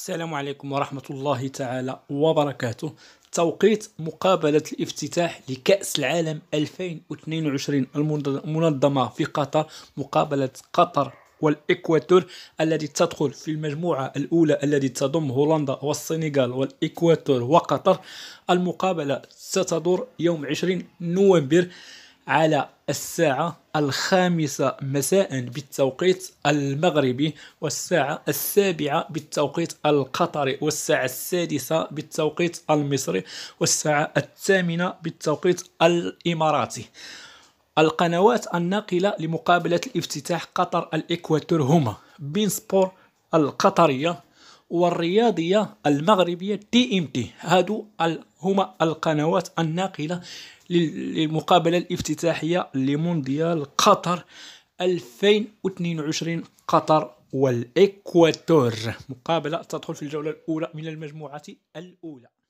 السلام عليكم ورحمة الله تعالى وبركاته توقيت مقابلة الافتتاح لكأس العالم 2022 المنظمة في قطر مقابلة قطر والإكواتور التي تدخل في المجموعة الأولى التي تضم هولندا والسنغال والإكواتور وقطر المقابلة ستدور يوم 20 نوفمبر على الساعة الخامسة مساء بالتوقيت المغربي والساعة السابعة بالتوقيت القطري والساعة السادسة بالتوقيت المصري والساعة الثامنة بالتوقيت الإماراتي القنوات الناقلة لمقابلة الافتتاح قطر الإكواتور هما بين سبور القطرية والرياضية المغربية تي ام تي هادو هما القنوات الناقلة للمقابلة الافتتاحية لمونديال قطر 2022 قطر والإكواتور مقابلة تدخل في الجولة الأولى من المجموعة الأولى